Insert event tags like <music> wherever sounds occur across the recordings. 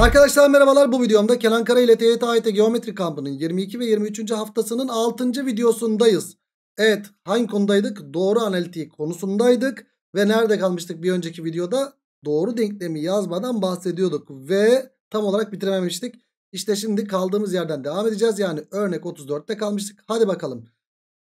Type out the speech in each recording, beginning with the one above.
Arkadaşlar merhabalar bu videomda Kenan Kara ile TYT AYT Geometri Kampı'nın 22 ve 23. haftasının 6. videosundayız. Evet hangi konudaydık? Doğru analitik konusundaydık. Ve nerede kalmıştık bir önceki videoda? Doğru denklemi yazmadan bahsediyorduk. Ve tam olarak bitirememiştik. İşte şimdi kaldığımız yerden devam edeceğiz. Yani örnek 34'te kalmıştık. Hadi bakalım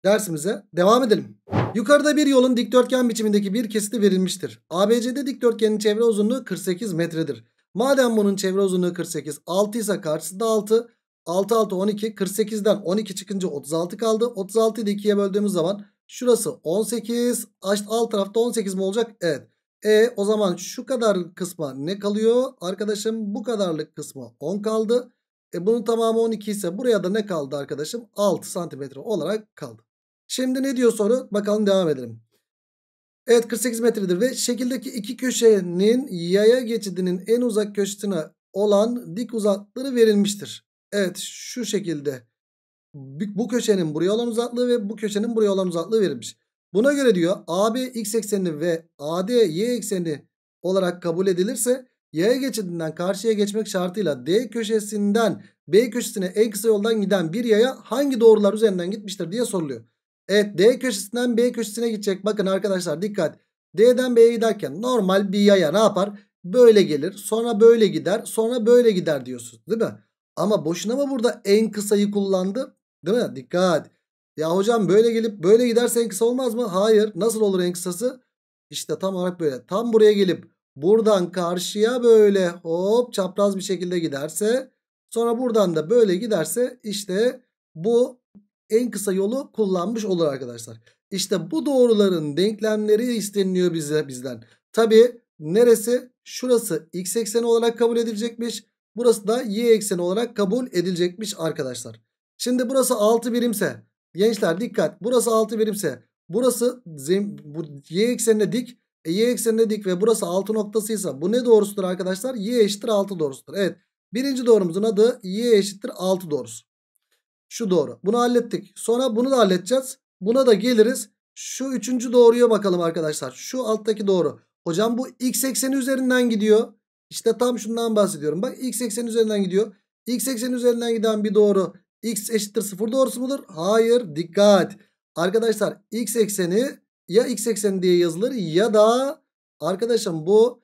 dersimize devam edelim. Yukarıda bir yolun dikdörtgen biçimindeki bir kesiti verilmiştir. ABC'de dikdörtgenin çevre uzunluğu 48 metredir. Madem bunun çevre uzunluğu 48 6 ise karşısı 6. 6 6 12 48'den 12 çıkınca 36 kaldı. 36'yı da 2'ye böldüğümüz zaman şurası 18 alt tarafta 18 mi olacak? Evet. E o zaman şu kadar kısma ne kalıyor? Arkadaşım bu kadarlık kısmı 10 kaldı. E bunun tamamı 12 ise buraya da ne kaldı arkadaşım? 6 santimetre olarak kaldı. Şimdi ne diyor soru? Bakalım devam edelim. Evet 48 metredir ve şekildeki iki köşenin yaya geçidinin en uzak köşesine olan dik uzaklığı verilmiştir. Evet şu şekilde bu köşenin buraya olan uzaklığı ve bu köşenin buraya olan uzaklığı verilmiş. Buna göre diyor AB x ekseni ve AD y ekseni olarak kabul edilirse yaya geçidinden karşıya geçmek şartıyla D köşesinden B köşesine en kısa yoldan giden bir yaya hangi doğrular üzerinden gitmiştir diye soruluyor. Evet D köşesinden B köşesine gidecek. Bakın arkadaşlar dikkat. D'den B'ye giderken normal bir yaya ne yapar? Böyle gelir. Sonra böyle gider. Sonra böyle gider diyorsun değil mi? Ama boşuna mı burada en kısayı kullandı? Değil mi? Dikkat. Ya hocam böyle gelip böyle giderse en kısa olmaz mı? Hayır. Nasıl olur en kısası? İşte tam olarak böyle. Tam buraya gelip buradan karşıya böyle hop çapraz bir şekilde giderse sonra buradan da böyle giderse işte bu en kısa yolu kullanmış olur arkadaşlar. İşte bu doğruların denklemleri isteniliyor bize bizden. Tabi neresi? Şurası x ekseni olarak kabul edilecekmiş. Burası da y ekseni olarak kabul edilecekmiş arkadaşlar. Şimdi burası 6 birimse gençler dikkat burası 6 birimse burası bu, y eksenine dik e, y eksenine dik ve burası 6 noktasıysa bu ne doğrusudur arkadaşlar? y eşittir 6 doğrusudur. Evet birinci doğrumuzun adı y eşittir 6 doğrusu. Şu doğru. Bunu hallettik. Sonra bunu da halledeceğiz. Buna da geliriz. Şu üçüncü doğruya bakalım arkadaşlar. Şu alttaki doğru. Hocam bu x ekseni üzerinden gidiyor. İşte tam şundan bahsediyorum. Bak x ekseni üzerinden gidiyor. X ekseni üzerinden giden bir doğru x eşittir 0 doğrusu mudur? Hayır. Dikkat. Arkadaşlar x ekseni ya x ekseni diye yazılır ya da arkadaşım bu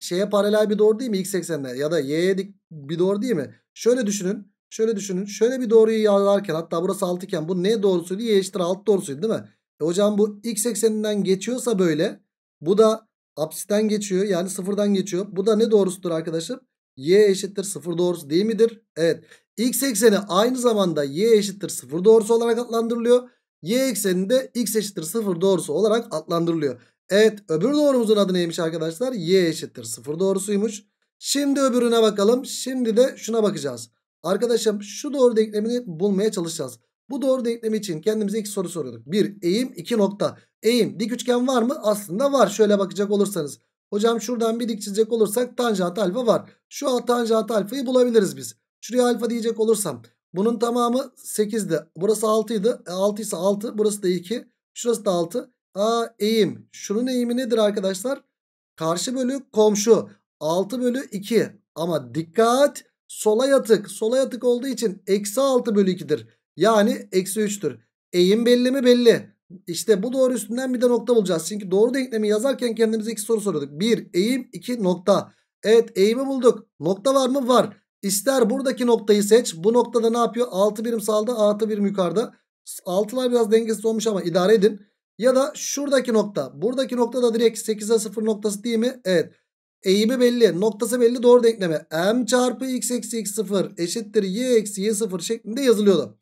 şeye paralel bir doğru değil mi? X eksenine ya da y'ye dik bir doğru değil mi? Şöyle düşünün. Şöyle düşünün. Şöyle bir doğruyu yararken hatta burası 6 iken bu ne doğrusuydu? Y eşittir 6 doğrusuydu değil mi? E hocam bu x ekseninden geçiyorsa böyle. Bu da apsisten geçiyor. Yani sıfırdan geçiyor. Bu da ne doğrusudur arkadaşım? Y eşittir sıfır doğrusu değil midir? Evet. X ekseni aynı zamanda y eşittir sıfır doğrusu olarak adlandırılıyor. Y ekseninde x eşittir sıfır doğrusu olarak adlandırılıyor. Evet öbür doğrumuzun adı neymiş arkadaşlar? Y eşittir sıfır doğrusuymuş. Şimdi öbürüne bakalım. Şimdi de şuna bakacağız. Arkadaşım şu doğru denklemini bulmaya çalışacağız. Bu doğru denklemi için kendimize iki soru soruyorduk. Bir eğim iki nokta. Eğim dik üçgen var mı? Aslında var. Şöyle bakacak olursanız. Hocam şuradan bir dik çizecek olursak tanjant alfa var. Şu alt tanjant alfayı bulabiliriz biz. Şuraya alfa diyecek olursam. Bunun tamamı 8'di. Burası 6'ydı. 6 e, ise 6. Burası da 2. Şurası da 6. Aa eğim. Şunun eğimi nedir arkadaşlar? Karşı bölü komşu. 6 bölü 2. Ama dikkat sola yatık. Sola yatık olduğu için eksi 6 bölü 2'dir. Yani eksi 3'tür. Eğim belli mi? Belli. İşte bu doğru üstünden bir de nokta bulacağız. Çünkü doğru denklemi yazarken kendimize iki soru soruyorduk. 1 eğim 2 nokta. Evet eğimi bulduk. Nokta var mı? Var. İster buradaki noktayı seç. Bu noktada ne yapıyor? 6 birim sağda 6 birim yukarıda. 6'lar biraz dengesiz olmuş ama idare edin. Ya da şuradaki nokta. Buradaki nokta da direkt 8'e 0 noktası değil mi? Evet. Eğimi belli. Noktası belli. Doğru denkleme. M çarpı x eksi x sıfır eşittir y eksi y sıfır şeklinde yazılıyordu.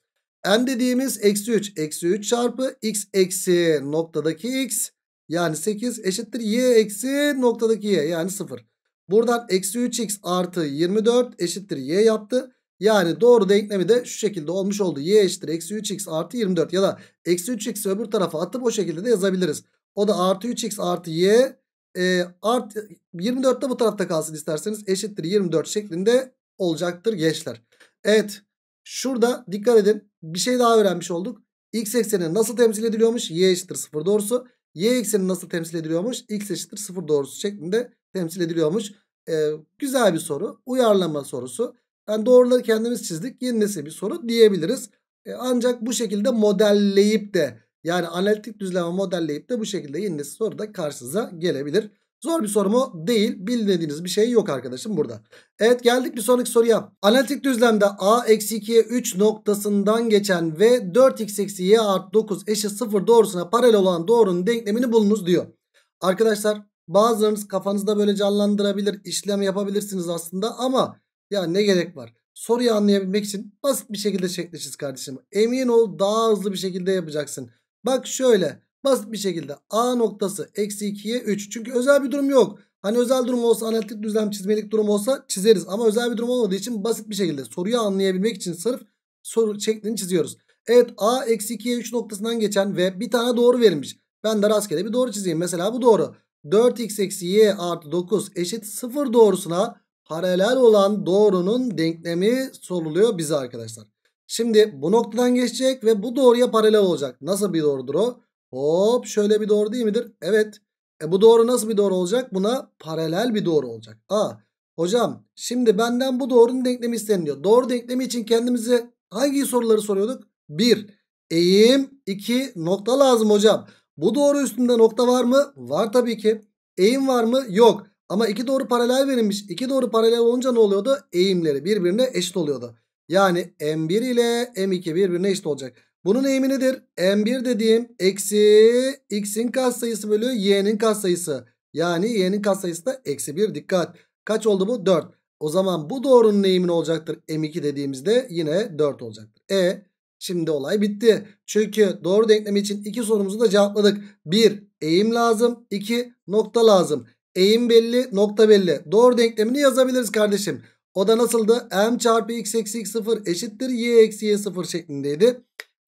M dediğimiz eksi 3. Eksi 3 çarpı x eksi noktadaki x yani 8 eşittir y eksi noktadaki y yani 0. Buradan eksi 3x artı 24 eşittir y yaptı. Yani doğru denklemi de şu şekilde olmuş oldu. y eşittir eksi 3x artı 24 ya da eksi 3x'i öbür tarafa atıp o şekilde de yazabiliriz. O da artı 3x artı y e, art 24 de bu tarafta kalsın isterseniz eşittir 24 şeklinde olacaktır gençler. Evet şurada dikkat edin bir şey daha öğrenmiş olduk. X ekseni nasıl temsil ediliyormuş? Y eşittir 0 doğrusu. Y ekseni nasıl temsil ediliyormuş? X eşittir 0 doğrusu şeklinde temsil ediliyormuş. Ee, güzel bir soru. Uyarlama sorusu. Yani doğruları kendimiz çizdik. Yeni nesil bir soru diyebiliriz. Ee, ancak bu şekilde modelleyip de yani analitik düzleme modelleyip de bu şekilde yeni soru da karşınıza gelebilir. Zor bir soru mu? Değil. Bilmediğiniz bir şey yok arkadaşım burada. Evet geldik bir sonraki soruya. Analitik düzlemde a eksi 2'ye 3 noktasından geçen ve 4x eksi y artı 9 eşit 0 doğrusuna paralel olan doğrunun denklemini bulunuz diyor. Arkadaşlar bazılarınız kafanızda böyle canlandırabilir işlem yapabilirsiniz aslında ama ya ne gerek var? Soruyu anlayabilmek için basit bir şekilde şekleşiz kardeşim. Emin ol daha hızlı bir şekilde yapacaksın. Bak şöyle basit bir şekilde A noktası eksi 2'ye 3. Çünkü özel bir durum yok. Hani özel durum olsa analitik düzlem çizmelik durum olsa çizeriz. Ama özel bir durum olmadığı için basit bir şekilde soruyu anlayabilmek için sırf soru şeklini çiziyoruz. Evet A eksi 2'ye 3 noktasından geçen ve bir tane doğru verilmiş. Ben de rastgele bir doğru çizeyim. Mesela bu doğru. 4x eksi y artı 9 eşit 0 doğrusuna paralel olan doğrunun denklemi soruluyor bize arkadaşlar. Şimdi bu noktadan geçecek ve bu doğruya paralel olacak. Nasıl bir doğrudur o? Hop şöyle bir doğru değil midir? Evet. E bu doğru nasıl bir doğru olacak? Buna paralel bir doğru olacak. Aa, Hocam şimdi benden bu doğrunun denklemi isteniliyor. Doğru denklemi için kendimize hangi soruları soruyorduk? 1. Eğim 2. Nokta lazım hocam. Bu doğru üstünde nokta var mı? Var tabii ki. Eğim var mı? Yok. Ama iki doğru paralel verilmiş. İki doğru paralel olunca ne oluyordu? Eğimleri birbirine eşit oluyordu. Yani M1 ile M2 birbirine eşit olacak. Bunun eğimi nedir? M1 dediğim eksi x'in katsayısı bölü y'nin katsayısı. Yani y'nin katsayısı da eksi 1 dikkat. Kaç oldu bu? 4. O zaman bu doğrunun eğimi ne olacaktır? M2 dediğimizde yine 4 olacaktır. E şimdi olay bitti. Çünkü doğru denklemi için iki sorumuzu da cevapladık. 1 eğim lazım. 2 nokta lazım. Eğim belli nokta belli. Doğru denklemini yazabiliriz kardeşim. O da nasıldı? M çarpı x eksi x 0 eşittir y eksi y 0 şeklindeydi.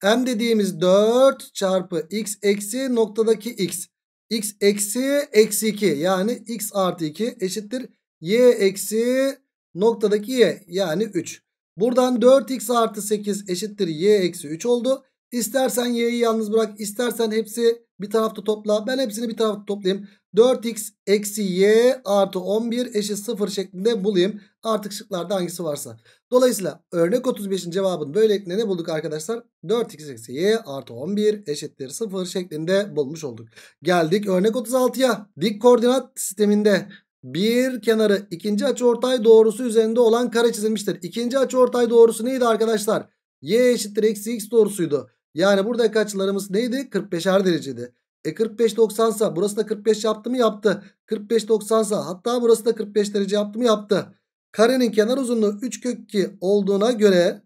M dediğimiz 4 çarpı x eksi noktadaki x. x eksi eksi 2 yani x artı 2 eşittir y eksi noktadaki y yani 3. Buradan 4x artı 8 eşittir y eksi 3 oldu. İstersen y'yi yalnız bırak. istersen hepsi bir tarafta topla. Ben hepsini bir tarafta toplayayım. 4x eksi y artı 11 eşit 0 şeklinde bulayım. Artık şıklarda hangisi varsa. Dolayısıyla örnek 35'in cevabını böylelikle ne bulduk arkadaşlar? 4x eksi y artı 11 eşittir 0 şeklinde bulmuş olduk. Geldik örnek 36'ya. Dik koordinat sisteminde bir kenarı ikinci açıortay doğrusu üzerinde olan kare çizilmiştir. İkinci açıortay doğrusu neydi arkadaşlar? y eşittir eksi x doğrusuydu. Yani buradaki açılarımız neydi? 45'er dereceydi. E 45 90 sa burası da 45 yaptı mı yaptı. 45 90 sa hatta burası da 45 derece yaptı mı yaptı. Karenin kenar uzunluğu 3 kök 2 olduğuna göre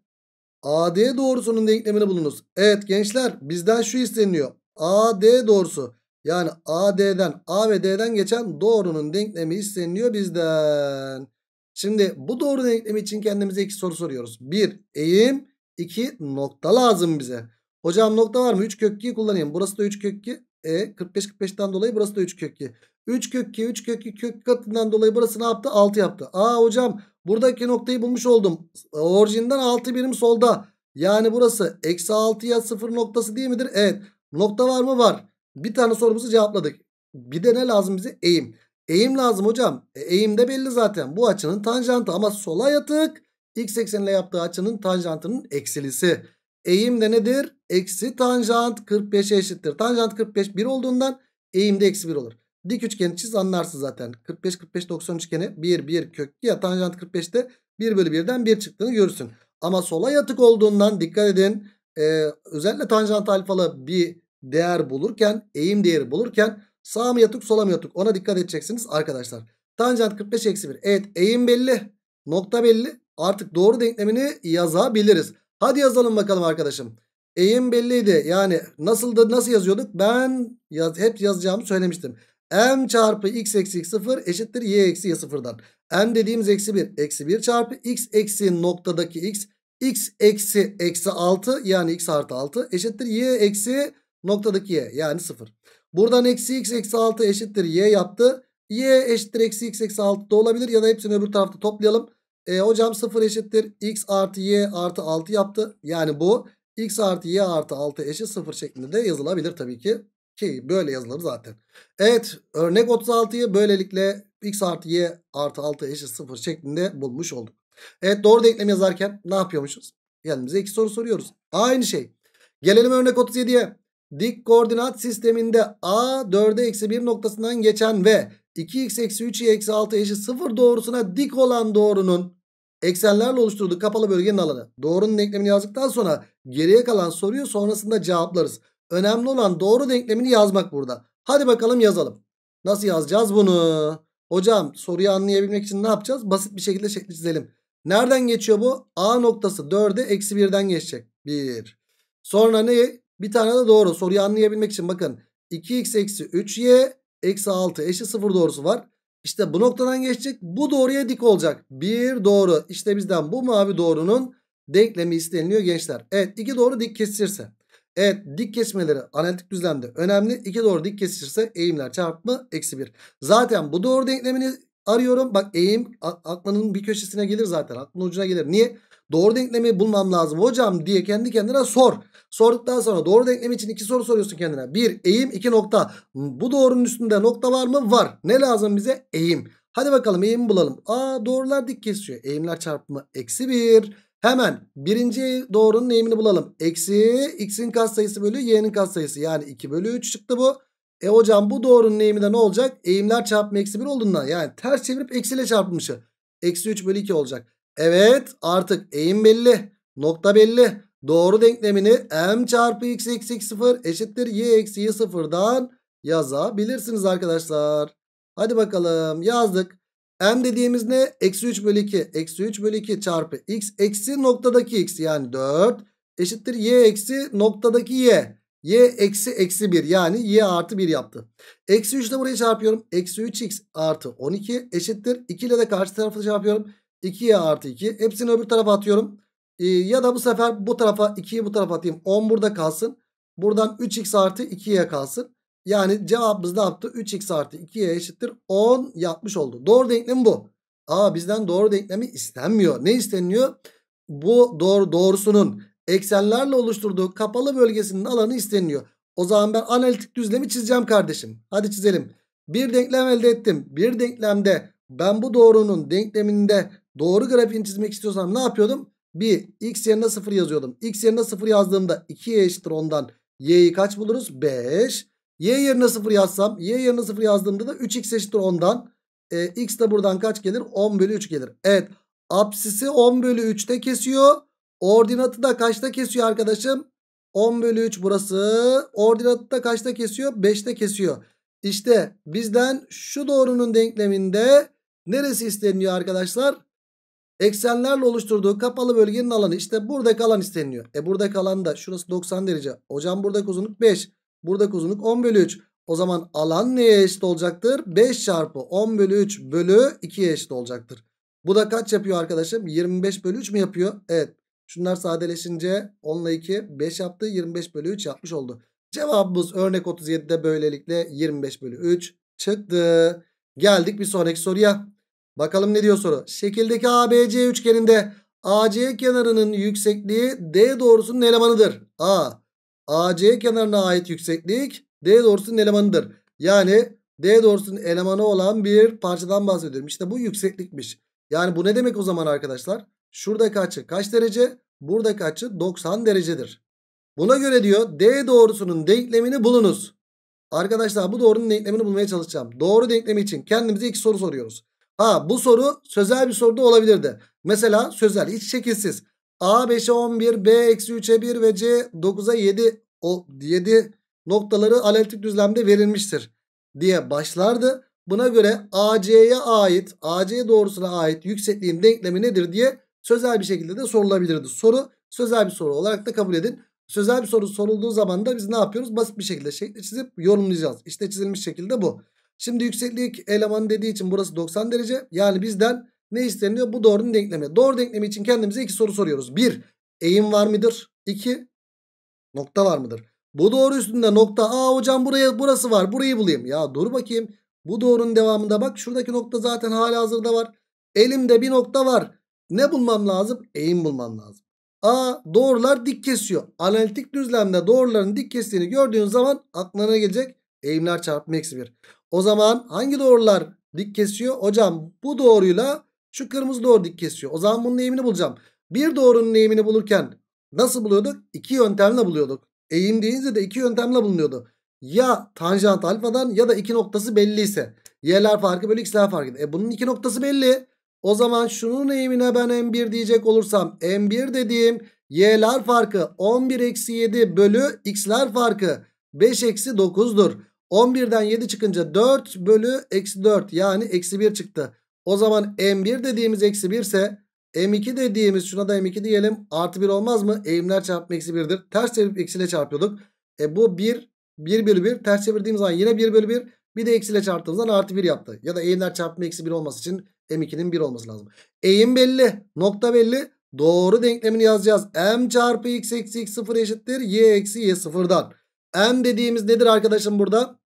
AD doğrusunun denklemini bulunuz. Evet gençler bizden şu isteniyor. AD doğrusu yani AD'den A ve D'den geçen doğrunun denklemi isteniyor bizden. Şimdi bu doğru denklemi için kendimize iki soru soruyoruz. 1 eğim 2 nokta lazım bize. Hocam nokta var mı? 3 kök 2'yi kullanayım. Burası da 3 kök 2. E 45 45'ten dolayı burası da 3 kök 2. 3 kök 2 3 kök 2 kök katından dolayı burası ne yaptı? 6 yaptı. Aa hocam buradaki noktayı bulmuş oldum. Orijinden 6 birim solda. Yani burası eksi ya 0 noktası değil midir? Evet. Nokta var mı? Var. Bir tane sorumuzu cevapladık. Bir de ne lazım bize? Eğim. Eğim lazım hocam. E, eğim de belli zaten. Bu açının tanjantı ama sola yatık. X ekseniyle yaptığı açının tanjantının eksilisi. Eğim de nedir? Eksi tanjant 45'e eşittir. Tanjant 45 1 olduğundan eğim de eksi 1 olur. Dik üçgeni çiz anlarsın zaten. 45 45 90 üçgeni 1 1 kök ya tanjant 45'te 1 bölü 1'den 1 çıktığını görürsün. Ama sola yatık olduğundan dikkat edin. Ee, özellikle tanjant alfalı bir değer bulurken eğim değeri bulurken sağ mı yatık sola mı yatık ona dikkat edeceksiniz arkadaşlar. Tanjant 45 eksi 1. Evet eğim belli nokta belli artık doğru denklemini yazabiliriz. Hadi yazalım bakalım arkadaşım. Eğim belliydi. Yani nasıldı nasıl yazıyorduk? Ben yaz, hep yazacağımı söylemiştim. M çarpı x eksi 0 eşittir y eksi y sıfırdan. M dediğimiz eksi 1. Eksi 1 çarpı x eksi noktadaki x. x eksi eksi 6 yani x artı 6 eşittir y eksi noktadaki y yani 0. Buradan eksi x eksi 6 eşittir y yaptı. y eşittir eksi x eksi 6 da olabilir ya da hepsini öbür tarafta toplayalım. E hocam 0 eşittir x artı y artı 6 yaptı. Yani bu x artı y artı 6 eşit 0 şeklinde de yazılabilir tabii ki. Ki böyle yazılır zaten. Evet örnek 36'yı böylelikle x artı y artı 6 eşit 0 şeklinde bulmuş olduk. Evet doğru denklem yazarken ne yapıyormuşuz? Yanımıza iki soru soruyoruz. Aynı şey. Gelelim örnek 37'ye. Dik koordinat sisteminde A 4'e eksi 1 noktasından geçen ve 2x eksi 3y eksi 6 eşit 0 doğrusuna dik olan doğrunun eksenlerle oluşturduğu kapalı bölgenin alanı. Doğrunun denklemini yazdıktan sonra geriye kalan soruyu sonrasında cevaplarız. Önemli olan doğru denklemini yazmak burada. Hadi bakalım yazalım. Nasıl yazacağız bunu? Hocam soruyu anlayabilmek için ne yapacağız? Basit bir şekilde şekli çizelim. Nereden geçiyor bu? A noktası 4'e eksi 1'den geçecek. 1. Sonra ne? Bir tane de doğru. Soruyu anlayabilmek için bakın. 2x eksi 3y Eksi 6 eşi 0 doğrusu var. İşte bu noktadan geçecek. Bu doğruya dik olacak. Bir doğru. İşte bizden bu mavi doğrunun denklemi isteniliyor gençler. Evet iki doğru dik kesirse. Evet dik kesmeleri analitik düzlemde önemli. İki doğru dik kesirse eğimler çarpımı eksi 1. Zaten bu doğru denklemini arıyorum. Bak eğim aklının bir köşesine gelir zaten. Aklının ucuna gelir. Niye? Doğru denklemi bulmam lazım hocam diye kendi kendine sor. Sorduktan sonra doğru denklem için iki soru soruyorsun kendine. Bir eğim iki nokta. Bu doğrunun üstünde nokta var mı? Var. Ne lazım bize? Eğim. Hadi bakalım eğimi bulalım. Aa doğrular dik kesiyor. Eğimler çarpımı eksi bir. Hemen birinci doğrunun eğimini bulalım. Eksi x'in katsayısı bölü y'nin katsayısı. Yani 2 bölü 3 çıktı bu. E hocam bu doğrunun eğimi de ne olacak? Eğimler çarpımı eksi 1 olduğundan yani ters çevirip eksiyle çarpmışı. Eksi 3 bölü 2 olacak. Evet artık eğim belli. Nokta belli doğru denklemini m çarpı x eksi x sıfır eşittir y eksi y sıfırdan yazabilirsiniz arkadaşlar. Hadi bakalım yazdık. M dediğimiz ne? Eksi 3 bölü 2. Eksi 3 bölü 2 çarpı x eksi noktadaki x yani 4 eşittir y eksi noktadaki y. y eksi eksi 1 yani y artı 1 yaptı. Eksi 3 ile buraya çarpıyorum. Eksi 3x artı 12 eşittir. 2 ile de karşı tarafı çarpıyorum. 2y artı 2. Hepsini öbür tarafa atıyorum. Ee, ya da bu sefer bu tarafa 2'yi bu tarafa atayım. 10 burada kalsın. Buradan 3x artı 2 2'ye kalsın. Yani cevabımız ne yaptı? 3x artı 2'ye eşittir. 10 yapmış oldu. Doğru denklem bu. Aa bizden doğru denklemi istenmiyor. Ne isteniyor? Bu doğru doğrusunun eksenlerle oluşturduğu kapalı bölgesinin alanı isteniyor. O zaman ben analitik düzlemi çizeceğim kardeşim. Hadi çizelim. Bir denklem elde ettim. Bir denklemde ben bu doğrunun denkleminde doğru grafiğini çizmek istiyorsam ne yapıyordum? Bir x yerine 0 yazıyordum. x yerine 0 yazdığımda 2y eşittir ondan y'yi kaç buluruz? 5. y yerine 0 yazsam y yerine 0 yazdığımda da 3x eşittir ondan. E, x de buradan kaç gelir? 10 bölü 3 gelir. Evet apsisi 10 bölü 3'te kesiyor. Ordinatı da kaçta kesiyor arkadaşım? 10 bölü 3 burası. Ordinatı da kaçta kesiyor? 5'te kesiyor. İşte bizden şu doğrunun denkleminde neresi isteniyor arkadaşlar? Eksenlerle oluşturduğu kapalı bölgenin alanı. işte buradaki alan isteniliyor. E buradaki alan da şurası 90 derece. Hocam buradaki uzunluk 5. Buradaki uzunluk 10 bölü 3. O zaman alan neye eşit olacaktır? 5 çarpı 10 bölü 3 bölü 2'ye eşit olacaktır. Bu da kaç yapıyor arkadaşım? 25 bölü 3 mü yapıyor? Evet. Şunlar sadeleşince 10 ile 2 5 yaptı. 25 bölü 3 yapmış oldu. Cevabımız örnek 37'de böylelikle 25 bölü 3 çıktı. Geldik bir sonraki soruya. Bakalım ne diyor soru. Şekildeki ABC üçgeninde AC kenarının yüksekliği D doğrusunun elemanıdır. A. AC kenarına ait yükseklik D doğrusunun elemanıdır. Yani D doğrusunun elemanı olan bir parçadan bahsediyorum. İşte bu yükseklikmiş. Yani bu ne demek o zaman arkadaşlar? Şuradaki açı kaç derece? Buradaki açı 90 derecedir. Buna göre diyor D doğrusunun denklemini bulunuz. Arkadaşlar bu doğrunun denklemini bulmaya çalışacağım. Doğru denklemi için kendimize iki soru soruyoruz. Ha bu soru sözel bir soruda olabilirdi. Mesela sözel hiç şekilsiz. A 5'e 11, B eksi 3'e 1 ve C 9'a 7 o 7 noktaları analitik düzlemde verilmiştir diye başlardı. Buna göre AC'ye ait, AC doğrusuna ait yüksekliğin denklemi nedir diye sözel bir şekilde de sorulabilirdi. Soru sözel bir soru olarak da kabul edin. Sözel bir soru sorulduğu zaman da biz ne yapıyoruz? Basit bir şekilde şekli çizip yorumlayacağız. İşte çizilmiş şekilde bu. Şimdi yükseklik elemanı dediği için burası 90 derece. Yani bizden ne isteniyor? Bu doğrunun denklemi. Doğru denklemi için kendimize iki soru soruyoruz. Bir, eğim var mıdır? İki, nokta var mıdır? Bu doğru üstünde nokta. Aa hocam buraya burası var. Burayı bulayım. Ya dur bakayım. Bu doğrunun devamında bak şuradaki nokta zaten hala hazırda var. Elimde bir nokta var. Ne bulmam lazım? Eğim bulmam lazım. A doğrular dik kesiyor. Analitik düzlemde doğruların dik kestiğini gördüğün zaman aklına gelecek? Eğimler çarpımı eksi 1. O zaman hangi doğrular dik kesiyor? Hocam bu doğruyla şu kırmızı doğru dik kesiyor. O zaman bunun eğimini bulacağım. Bir doğrunun eğimini bulurken nasıl buluyorduk? İki yöntemle buluyorduk. Eğim deyince de iki yöntemle bulunuyordu. Ya tanjant alfadan ya da iki noktası belliyse. Y'ler farkı bölü x'ler farkı. E bunun iki noktası belli. O zaman şunun eğimine ben m1 diyecek olursam m1 dediğim y'ler farkı 11 eksi 7 bölü x'ler farkı 5 eksi 9'dur. 11'den 7 çıkınca 4 bölü eksi 4 yani eksi 1 çıktı. O zaman M1 dediğimiz eksi 1 ise M2 dediğimiz şuna da M2 diyelim artı 1 olmaz mı? Eğimler çarpma eksi 1'dir. Ters çevirip eksiyle çarpıyorduk. E bu 1 1 bölü 1 ters çevirdiğimiz zaman yine 1 bölü 1 bir de eksiyle çarptığımızdan artı 1 yaptı. Ya da eğimler çarpma eksi 1 olması için M2'nin 1 olması lazım. Eğim belli nokta belli doğru denklemini yazacağız. M çarpı x eksi x sıfır eşittir y eksi y sıfırdan. M dediğimiz nedir arkadaşım burada?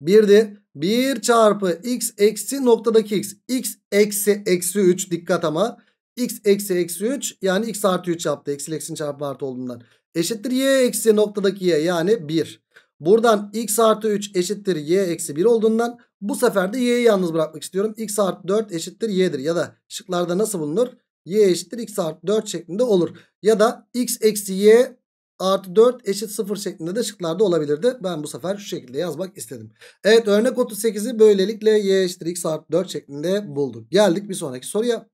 Bir de 1 çarpı x eksi noktadaki x. x eksi eksi 3 dikkat ama. x eksi eksi 3 yani x artı 3 yaptı. Eksi eksinin çarpı artı olduğundan. Eşittir y eksi noktadaki y yani 1. Buradan x artı 3 eşittir y eksi 1 olduğundan bu sefer de y'yi yalnız bırakmak istiyorum. x artı 4 eşittir y'dir. Ya da şıklarda nasıl bulunur? y eşittir x artı 4 şeklinde olur. Ya da x eksi y artı 4 eşit 0 şeklinde de şıklarda olabilirdi. Ben bu sefer şu şekilde yazmak istedim. Evet örnek 38'i böylelikle y eşittir x artı 4 şeklinde bulduk. Geldik bir sonraki soruya.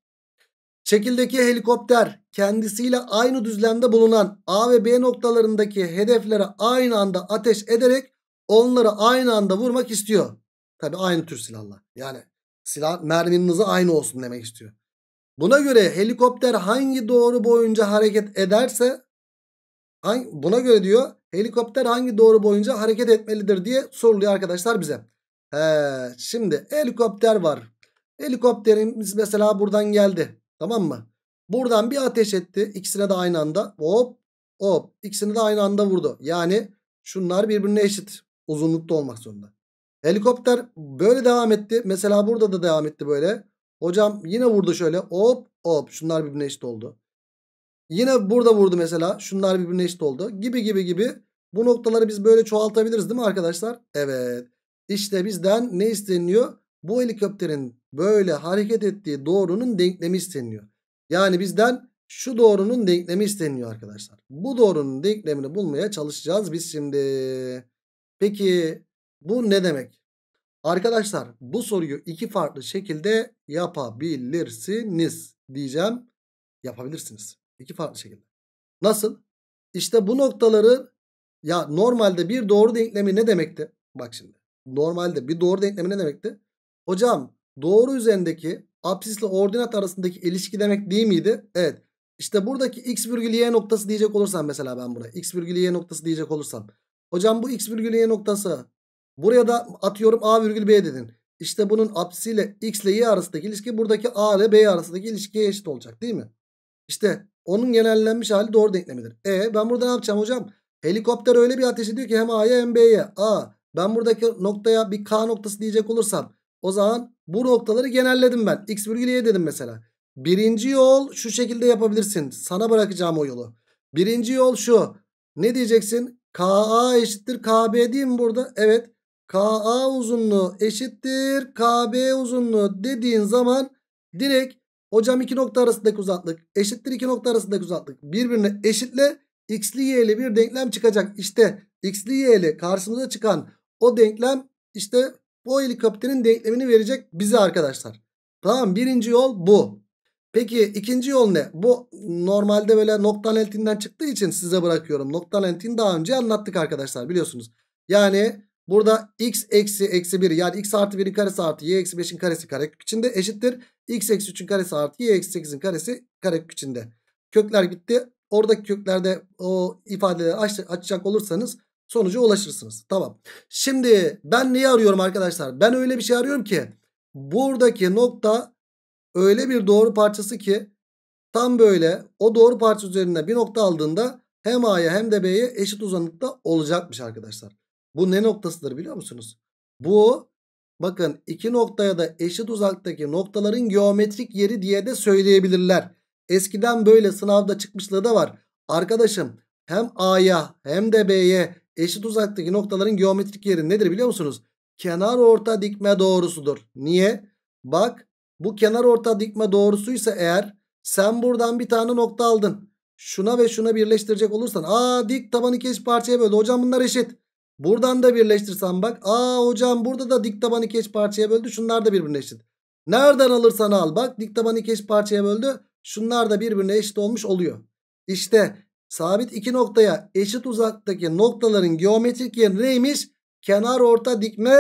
Çekildeki helikopter kendisiyle aynı düzlemde bulunan A ve B noktalarındaki hedeflere aynı anda ateş ederek onları aynı anda vurmak istiyor. Tabi aynı tür silahlar. Yani silah merminin hızı aynı olsun demek istiyor. Buna göre helikopter hangi doğru boyunca hareket ederse Buna göre diyor helikopter hangi doğru boyunca hareket etmelidir diye soruluyor arkadaşlar bize. He, şimdi helikopter var. Helikopterimiz mesela buradan geldi. Tamam mı? Buradan bir ateş etti. İkisine de aynı anda. Hop hop. İkisini de aynı anda vurdu. Yani şunlar birbirine eşit. Uzunlukta olmak zorunda. Helikopter böyle devam etti. Mesela burada da devam etti böyle. Hocam yine vurdu şöyle. Hop hop. Şunlar birbirine eşit oldu. Yine burada vurdu mesela. Şunlar birbirine eşit oldu. Gibi gibi gibi. Bu noktaları biz böyle çoğaltabiliriz değil mi arkadaşlar? Evet. İşte bizden ne isteniyor? Bu helikopterin böyle hareket ettiği doğrunun denklemi isteniyor. Yani bizden şu doğrunun denklemi isteniyor arkadaşlar. Bu doğrunun denklemini bulmaya çalışacağız biz şimdi. Peki bu ne demek? Arkadaşlar bu soruyu iki farklı şekilde yapabilirsiniz diyeceğim. Yapabilirsiniz. İki farklı şekilde. Nasıl? İşte bu noktaları ya normalde bir doğru denklemi ne demekti? Bak şimdi. Normalde bir doğru denklemi ne demekti? Hocam doğru üzerindeki apsisle ordinat arasındaki ilişki demek değil miydi? Evet. İşte buradaki x virgül y noktası diyecek olursam mesela ben buraya x virgül y noktası diyecek olursam. Hocam bu x virgül y noktası buraya da atıyorum a virgül b dedin. İşte bunun apsisiyle x ile y arasındaki ilişki buradaki a ile b arasındaki ilişkiye eşit olacak değil mi? İşte onun genellenmiş hali doğru denklemidir. E ben burada ne yapacağım hocam? Helikopter öyle bir ateş ediyor ki hem A'ya hem B'ye. A ben buradaki noktaya bir K noktası diyecek olursam o zaman bu noktaları genelledim ben. X virgül Y dedim mesela. Birinci yol şu şekilde yapabilirsin. Sana bırakacağım o yolu. Birinci yol şu. Ne diyeceksin? KA eşittir KB değil mi burada? Evet. KA uzunluğu eşittir KB uzunluğu dediğin zaman direkt Hocam iki nokta arasındaki uzaklık eşittir iki nokta arasındaki uzaklık. Birbirine eşitle x'li y'li bir denklem çıkacak. İşte x'li y'li karşımıza çıkan o denklem işte bu helikopterin denklemini verecek bize arkadaşlar. Tamam birinci yol bu. Peki ikinci yol ne? Bu normalde böyle nokta lentinden çıktığı için size bırakıyorum. Nokta lentini daha önce anlattık arkadaşlar biliyorsunuz. Yani Burada x eksi eksi 1 yani x artı 1'in karesi artı y eksi 5'in karesi karekök içinde eşittir. x eksi 3'ün karesi artı y eksi 8'in karesi karekök içinde. Kökler gitti. Oradaki köklerde o ifadeleri aç, açacak olursanız sonuca ulaşırsınız. Tamam. Şimdi ben neyi arıyorum arkadaşlar? Ben öyle bir şey arıyorum ki buradaki nokta öyle bir doğru parçası ki tam böyle o doğru parça üzerinde bir nokta aldığında hem A'ya hem de B'ye eşit uzanlıkta olacakmış arkadaşlar. Bu ne noktasıdır biliyor musunuz? Bu bakın iki noktaya da eşit uzaktaki noktaların geometrik yeri diye de söyleyebilirler. Eskiden böyle sınavda çıkmışlığı da var. Arkadaşım hem A'ya hem de B'ye eşit uzaktaki noktaların geometrik yeri nedir biliyor musunuz? Kenar orta dikme doğrusudur. Niye? Bak bu kenar orta dikme doğrusuysa eğer sen buradan bir tane nokta aldın. Şuna ve şuna birleştirecek olursan. Aa dik tabanı iki eş parçaya böyle. Hocam bunlar eşit. Buradan da birleştirsen bak. Aa hocam burada da dik taban iki parçaya böldü. Şunlar da birbirine eşit. Nereden alırsan al bak. Dik taban iki parçaya böldü. Şunlar da birbirine eşit olmuş oluyor. İşte sabit iki noktaya eşit uzaktaki noktaların geometrik yeri neymiş? Kenar orta dikme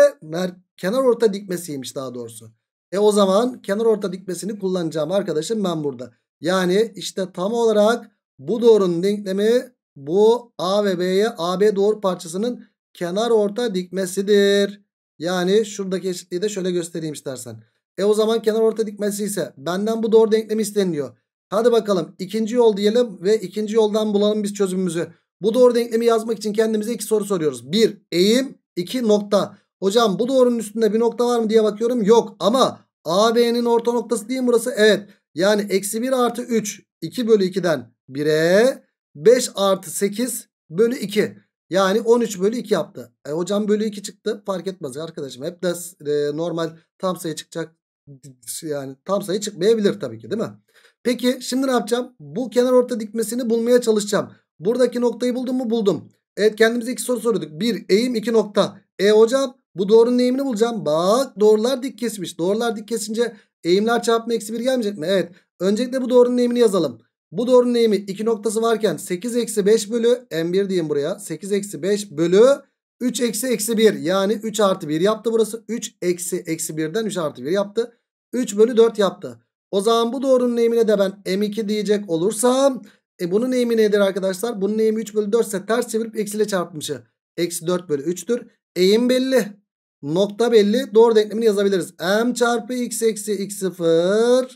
kenar orta dikmesiymiş daha doğrusu. E o zaman kenar orta dikmesini kullanacağım arkadaşım ben burada. Yani işte tam olarak bu doğrunun denklemi bu A ve B'ye AB doğru parçasının kenar orta dikmesidir. Yani şuradaki eşitliği de şöyle göstereyim istersen. E o zaman kenar orta dikmesi ise benden bu doğru denklemi isteniliyor. Hadi bakalım ikinci yol diyelim ve ikinci yoldan bulalım biz çözümümüzü. Bu doğru denklemi yazmak için kendimize iki soru soruyoruz. Bir eğim iki nokta. Hocam bu doğrunun üstünde bir nokta var mı diye bakıyorum. Yok ama AB'nin orta noktası değil mi burası? Evet. Yani eksi 1 artı 3 2 bölü 2'den 1'e 5 artı 8 bölü 2. Yani 13 bölü 2 yaptı. E, hocam bölü 2 çıktı. Fark etmez arkadaşım. Hep de e, normal tam sayı çıkacak. Yani tam sayı çıkmayabilir tabii ki değil mi? Peki şimdi ne yapacağım? Bu kenar orta dikmesini bulmaya çalışacağım. Buradaki noktayı buldum mu? Buldum. Evet kendimize iki soru soruyorduk. Bir eğim iki nokta. E hocam bu doğrunun eğimini bulacağım. Bak doğrular dik kesmiş. Doğrular dik kesince eğimler çarpma eksi bir gelmeyecek mi? Evet. Öncelikle bu doğrunun eğimini yazalım. Bu doğrunun eğimi 2 noktası varken 8 eksi 5 bölü m1 diyeyim buraya. 8 eksi 5 bölü 3 eksi eksi 1 yani 3 artı 1 yaptı burası. 3 eksi eksi 1'den 3 artı 1 yaptı. 3 bölü 4 yaptı. O zaman bu doğrunun eğimine de ben m2 diyecek olursam e bunun eğimi nedir arkadaşlar? Bunun eğimi 3 bölü 4 ise ters çevirip eksiyle çarpmışı. Eksi 4 bölü 3'tür. Eğim belli. Nokta belli. Doğru denklemini yazabiliriz. m çarpı x eksi x0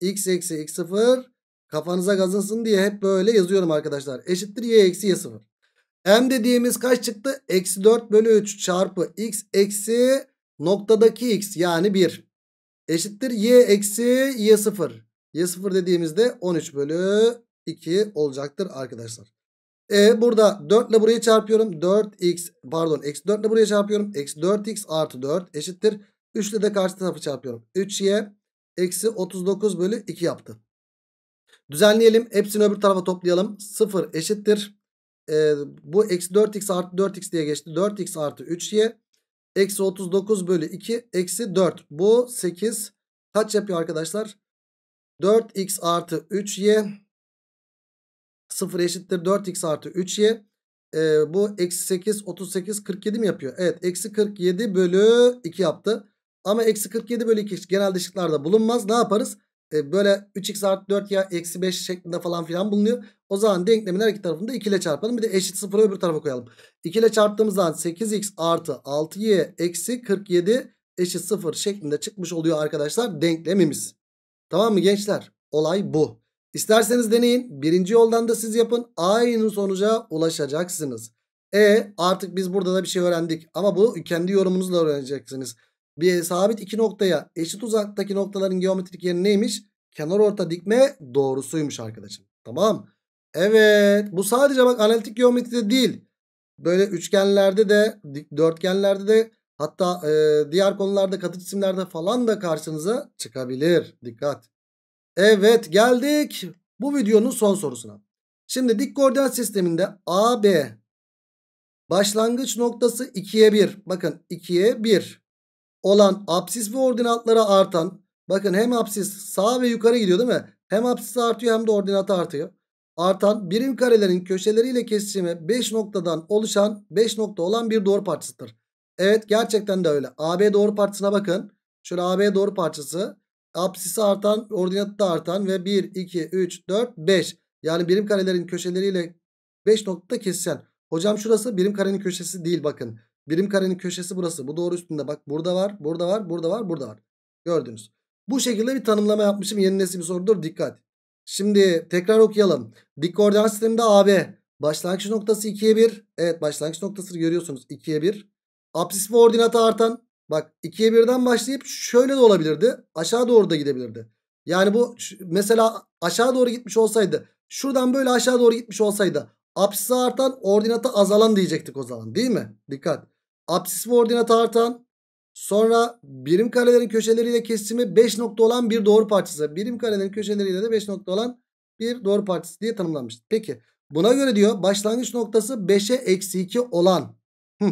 x eksi x0 Kafanıza kazınsın diye hep böyle yazıyorum arkadaşlar. Eşittir y eksi y sıfır. M dediğimiz kaç çıktı? Eksi 4 bölü 3 çarpı x eksi noktadaki x yani 1. Eşittir y eksi y sıfır. Y sıfır dediğimizde 13 bölü 2 olacaktır arkadaşlar. E burada 4 ile burayı çarpıyorum. 4x pardon eksi 4 ile buraya çarpıyorum. Eksi 4x artı 4 eşittir. 3 ile de karşı tarafı çarpıyorum. 3y eksi 39 bölü 2 yaptı. Düzenleyelim. Hepsini öbür tarafa toplayalım. 0 eşittir. Ee, bu eksi 4x artı 4x diye geçti. 4x artı 3y. Eksi 39 bölü 2. Eksi 4. Bu 8. Kaç yapıyor arkadaşlar? 4x artı 3y. 0 eşittir 4x artı 3y. Ee, bu eksi 8 38 47 mi yapıyor? Evet eksi 47 bölü 2 yaptı. Ama eksi 47 bölü 2 genelde şıklarda bulunmaz. Ne yaparız? E, böyle 3x artı 4 ya eksi 5 şeklinde falan filan bulunuyor. O zaman denklemin her iki tarafını da 2 ile çarpalım. Bir de eşit sıfırı öbür tarafa koyalım. 2 ile çarptığımız zaman 8x artı 6y eksi 47 eşit sıfır şeklinde çıkmış oluyor arkadaşlar denklemimiz. Tamam mı gençler? Olay bu. İsterseniz deneyin. Birinci yoldan da siz yapın. Aynı sonuca ulaşacaksınız. E artık biz burada da bir şey öğrendik. Ama bu kendi yorumunuzla öğreneceksiniz bir sabit iki noktaya eşit uzaktaki noktaların geometrik yeri neymiş? Kenar orta dikme doğrusuymuş arkadaşım. Tamam. Evet bu sadece bak analitik geometride değil. Böyle üçgenlerde de dörtgenlerde de hatta e, diğer konularda katı cisimlerde falan da karşınıza çıkabilir. Dikkat. Evet geldik bu videonun son sorusuna. Şimdi dik koordinat sisteminde AB başlangıç noktası 2'ye 1. Bakın 2'ye 1 olan apsis ve ordinatlara artan bakın hem apsis sağa ve yukarı gidiyor değil mi? Hem apsis artıyor hem de ordinatı artıyor. Artan birim karelerin köşeleriyle kesişimi 5 noktadan oluşan 5 nokta olan bir doğru parçasıdır. Evet gerçekten de öyle. AB doğru parçasına bakın. Şöyle AB doğru parçası apsisi artan, ordinatı da artan ve 1, 2, 3, 4, 5. Yani birim karelerin köşeleriyle 5 noktada kesişen. Hocam şurası birim karenin köşesi değil bakın. Birim karenin köşesi burası. Bu doğru üstünde bak burada var, burada var, burada var, burada var. Gördünüz. Bu şekilde bir tanımlama yapmışım. Yeni nesil bir sorudur. Dikkat. Şimdi tekrar okuyalım. Dik koordinat sisteminde AB. Başlangıç noktası 2'ye 1. Evet başlangıç noktası görüyorsunuz. 2'ye 1. Apsis ve ordinatı artan. Bak 2'ye 1'den başlayıp şöyle de olabilirdi. Aşağı doğru da gidebilirdi. Yani bu mesela aşağı doğru gitmiş olsaydı. Şuradan böyle aşağı doğru gitmiş olsaydı. Apsisi artan ordinatı azalan diyecektik o zaman değil mi? Dikkat. Apsis ve ordinatı artan sonra birim karelerin köşeleriyle kesimi 5 nokta olan bir doğru parçası. Birim karelerin köşeleriyle de 5 nokta olan bir doğru parçası diye tanımlanmıştı. Peki buna göre diyor başlangıç noktası 5'e eksi 2 olan. Hı.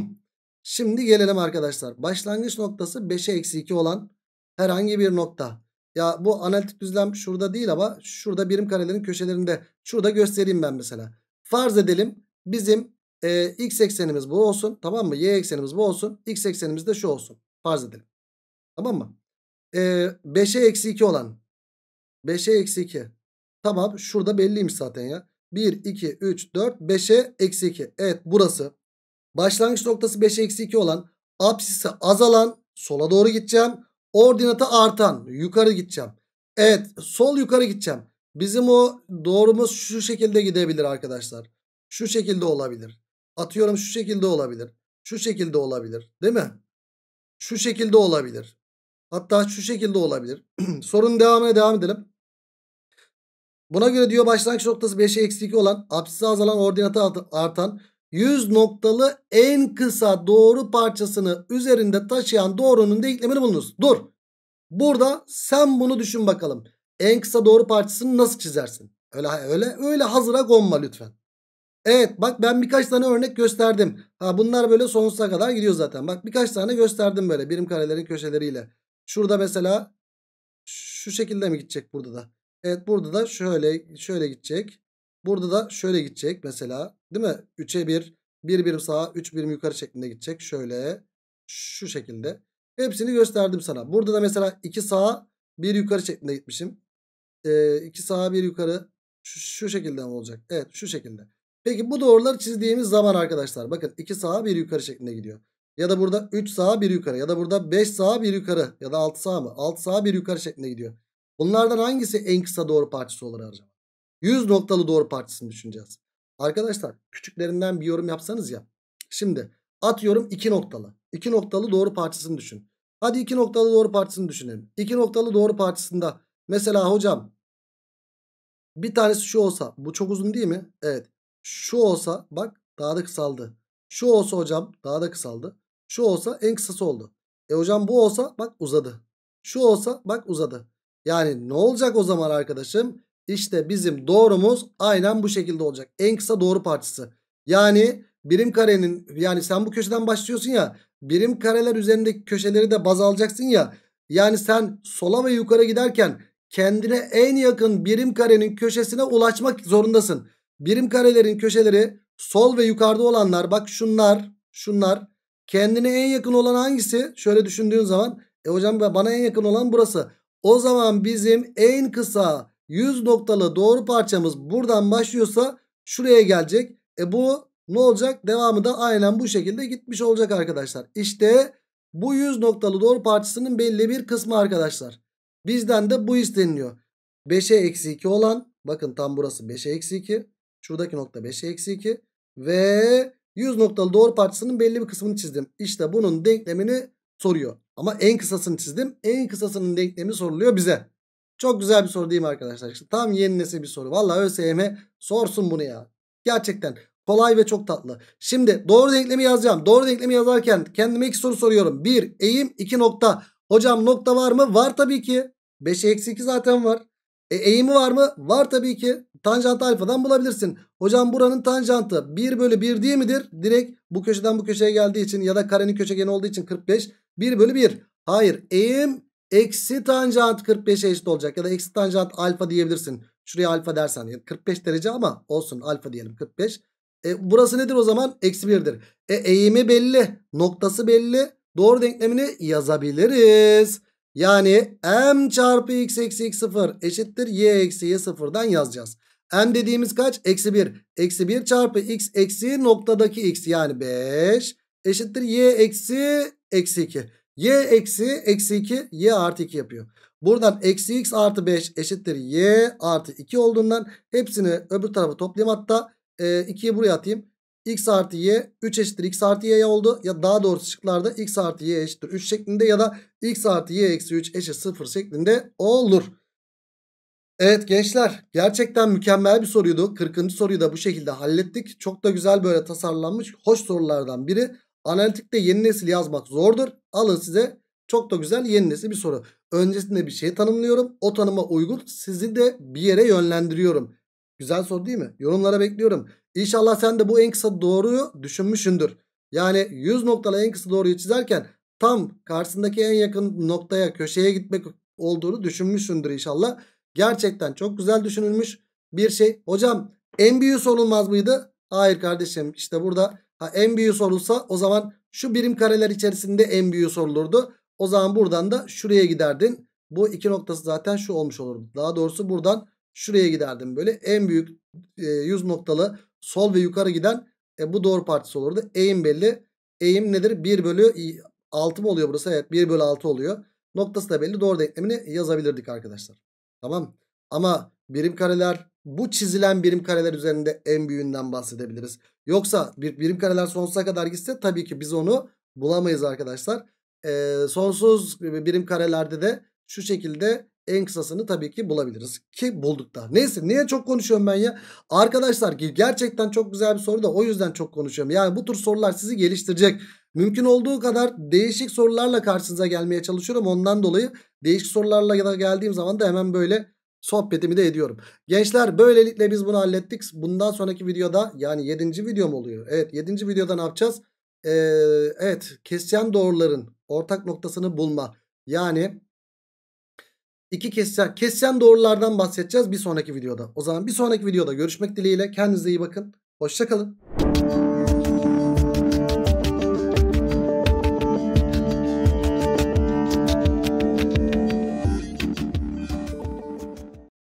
Şimdi gelelim arkadaşlar. Başlangıç noktası 5'e eksi 2 olan herhangi bir nokta. Ya bu analitik düzlem şurada değil ama şurada birim karelerin köşelerinde. Şurada göstereyim ben mesela. Farz edelim bizim e, x eksenimiz bu olsun. Tamam mı? Y eksenimiz bu olsun. X eksenimiz de şu olsun. Farz edelim. Tamam mı? E, 5'e eksi 2 olan. 5'e eksi 2. Tamam. Şurada belliymiş zaten ya. 1, 2, 3, 4, 5'e eksi 2. Evet burası. Başlangıç noktası 5'e eksi 2 olan. Apsisi azalan. Sola doğru gideceğim. ordinata artan. Yukarı gideceğim. Evet sol yukarı gideceğim. Bizim o doğrumuz şu şekilde gidebilir arkadaşlar. Şu şekilde olabilir. Atıyorum şu şekilde olabilir. Şu şekilde olabilir. Değil mi? Şu şekilde olabilir. Hatta şu şekilde olabilir. <clears throat> Sorun devamına devam edelim. Buna göre diyor başlangıç noktası 5'e eksi 2 olan apsisi azalan ordinatı artan 100 noktalı en kısa doğru parçasını üzerinde taşıyan doğrunun denklemini bulunuz. Dur. Burada sen bunu düşün bakalım. En kısa doğru parçasını nasıl çizersin? Öyle öyle öyle hazıra gonma lütfen. Evet bak ben birkaç tane örnek gösterdim. Ha bunlar böyle sonsuza kadar gidiyor zaten. Bak birkaç tane gösterdim böyle birim karelerin köşeleriyle. Şurada mesela şu şekilde mi gidecek burada da? Evet burada da şöyle şöyle gidecek. Burada da şöyle gidecek mesela. Değil mi? 3'e 1, 1 birim sağa, 3 birim yukarı şeklinde gidecek. Şöyle şu şekilde. Hepsini gösterdim sana. Burada da mesela 2 sağa, 1 yukarı şeklinde gitmişim e, iki sağa bir yukarı şu, şu şekilde mi olacak? Evet şu şekilde. Peki bu doğruları çizdiğimiz zaman arkadaşlar bakın iki sağa bir yukarı şeklinde gidiyor. Ya da burada 3 sağa bir yukarı ya da burada 5 sağa bir yukarı ya da 6 sağa mı? 6 sağa bir yukarı şeklinde gidiyor. Bunlardan hangisi en kısa doğru parçası olur acaba? 100 noktalı doğru parçasını düşüneceğiz. Arkadaşlar küçüklerinden bir yorum yapsanız ya. Şimdi atıyorum 2 noktalı. 2 noktalı doğru parçasını düşün. Hadi 2 noktalı doğru parçasını düşünelim. 2 noktalı doğru parçasında Mesela hocam bir tanesi şu olsa bu çok uzun değil mi? Evet. Şu olsa bak daha da kısaldı. Şu olsa hocam daha da kısaldı. Şu olsa en kısası oldu. E hocam bu olsa bak uzadı. Şu olsa bak uzadı. Yani ne olacak o zaman arkadaşım? İşte bizim doğrumuz aynen bu şekilde olacak. En kısa doğru parçası. Yani birim karenin yani sen bu köşeden başlıyorsun ya. Birim kareler üzerindeki köşeleri de baz alacaksın ya. Yani sen sola ve yukarı giderken kendine en yakın birim karenin köşesine ulaşmak zorundasın. Birim karelerin köşeleri sol ve yukarıda olanlar bak şunlar şunlar kendine en yakın olan hangisi? Şöyle düşündüğün zaman e hocam bana en yakın olan burası. O zaman bizim en kısa 100 noktalı doğru parçamız buradan başlıyorsa şuraya gelecek. E bu ne olacak? Devamı da aynen bu şekilde gitmiş olacak arkadaşlar. İşte bu 100 noktalı doğru parçasının belli bir kısmı arkadaşlar. Bizden de bu isteniliyor. 5'e eksi 2 olan bakın tam burası 5'e eksi 2. Şuradaki nokta 5'e eksi 2. Ve 100 noktalı doğru parçasının belli bir kısmını çizdim. İşte bunun denklemini soruyor. Ama en kısasını çizdim. En kısasının denklemi soruluyor bize. Çok güzel bir soru değil mi arkadaşlar? İşte tam yeni nesil bir soru. Valla ÖSYM sorsun bunu ya. Gerçekten kolay ve çok tatlı. Şimdi doğru denklemi yazacağım. Doğru denklemi yazarken kendime iki soru soruyorum. Bir eğim iki nokta. Hocam nokta var mı? Var tabii ki. 5 eksi 2 zaten var. E, eğimi var mı? Var tabii ki. Tanjant alfadan bulabilirsin. Hocam buranın tanjantı 1 bölü 1 değil midir? Direkt bu köşeden bu köşeye geldiği için ya da karenin köşegeni olduğu için 45. 1 bölü 1. Hayır eğim eksi tanjant 45'e eşit olacak. Ya da eksi tanjant alfa diyebilirsin. Şuraya alfa dersen. Yani 45 derece ama olsun alfa diyelim 45. E, burası nedir o zaman? Eksi 1'dir. E, eğimi belli. Noktası belli. Doğru denklemini yazabiliriz. Yani m çarpı x eksi x sıfır eşittir y eksi y sıfırdan yazacağız. m dediğimiz kaç? Eksi 1. Eksi 1 çarpı x eksi noktadaki x yani 5 eşittir y eksi eksi 2. y eksi eksi 2 y artı 2 yapıyor. Buradan eksi x artı 5 eşittir y artı 2 olduğundan hepsini öbür tarafa toplayayım hatta e, 2'yi buraya atayım x artı y 3 eşittir x artı y oldu. Ya daha doğrusu şıklarda x artı y eşittir 3 şeklinde ya da x artı y eksi 3 eşit 0 şeklinde olur. Evet gençler gerçekten mükemmel bir soruydu. 40. soruyu da bu şekilde hallettik. Çok da güzel böyle tasarlanmış hoş sorulardan biri. Analitikte yeni nesil yazmak zordur. Alın size çok da güzel yeni nesil bir soru. Öncesinde bir şey tanımlıyorum. O tanıma uygun sizi de bir yere yönlendiriyorum. Güzel soru değil mi? Yorumlara bekliyorum. İnşallah sen de bu en kısa doğruyu düşünmüşsündür. Yani 100 noktalı en kısa doğruyu çizerken tam karşısındaki en yakın noktaya köşeye gitmek olduğunu düşünmüşsündür inşallah. Gerçekten çok güzel düşünülmüş bir şey. Hocam en büyük sorulmaz mıydı? Hayır kardeşim işte burada ha, en büyük sorulsa o zaman şu birim kareler içerisinde en büyük sorulurdu. O zaman buradan da şuraya giderdin. Bu iki noktası zaten şu olmuş olurdu. Daha doğrusu buradan şuraya giderdim. Böyle en büyük e, 100 noktalı sol ve yukarı giden e, bu doğru partisi olurdu. Eğim belli. Eğim nedir? 1 bölü 6 mı oluyor burası? Evet 1 bölü 6 oluyor. Noktası da belli. Doğru denklemini yazabilirdik arkadaşlar. Tamam. Ama birim kareler bu çizilen birim kareler üzerinde en büyüğünden bahsedebiliriz. Yoksa bir, birim kareler sonsuza kadar gitse tabii ki biz onu bulamayız arkadaşlar. Ee, sonsuz e, birim karelerde de şu şekilde en kısasını tabii ki bulabiliriz. Ki bulduk da. Neyse niye çok konuşuyorum ben ya? Arkadaşlar gerçekten çok güzel bir soru da o yüzden çok konuşuyorum. Yani bu tür sorular sizi geliştirecek. Mümkün olduğu kadar değişik sorularla karşınıza gelmeye çalışıyorum. Ondan dolayı değişik sorularla ya da geldiğim zaman da hemen böyle sohbetimi de ediyorum. Gençler böylelikle biz bunu hallettik. Bundan sonraki videoda yani 7. videom oluyor. Evet 7. videoda ne yapacağız? Ee, evet kesişen doğruların ortak noktasını bulma. Yani 2 kesişen, kesişen doğrulardan bahsedeceğiz bir sonraki videoda. O zaman bir sonraki videoda görüşmek dileğiyle. Kendinize iyi bakın. Hoşçakalın.